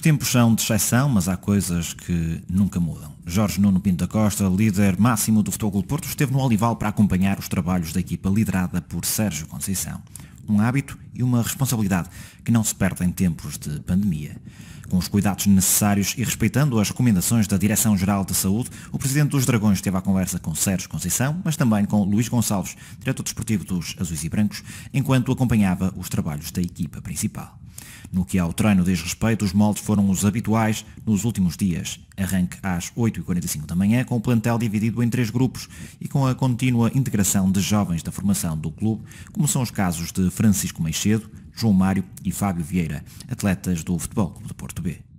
Os tempos são de exceção, mas há coisas que nunca mudam. Jorge Nuno Pinto da Costa, líder máximo do Futebol Clube Porto, esteve no Olival para acompanhar os trabalhos da equipa liderada por Sérgio Conceição. Um hábito e uma responsabilidade que não se perde em tempos de pandemia. Com os cuidados necessários e respeitando as recomendações da Direção-Geral de Saúde, o Presidente dos Dragões teve a conversa com Sérgio Conceição, mas também com Luís Gonçalves, diretor desportivo dos Azuis e Brancos, enquanto acompanhava os trabalhos da equipa principal. No que ao treino diz respeito, os moldes foram os habituais nos últimos dias. Arranque às 8h45 da manhã, com o plantel dividido em três grupos e com a contínua integração de jovens da formação do clube, como são os casos de Francisco Meixedo, João Mário e Fábio Vieira, atletas do Futebol Clube do Porto B.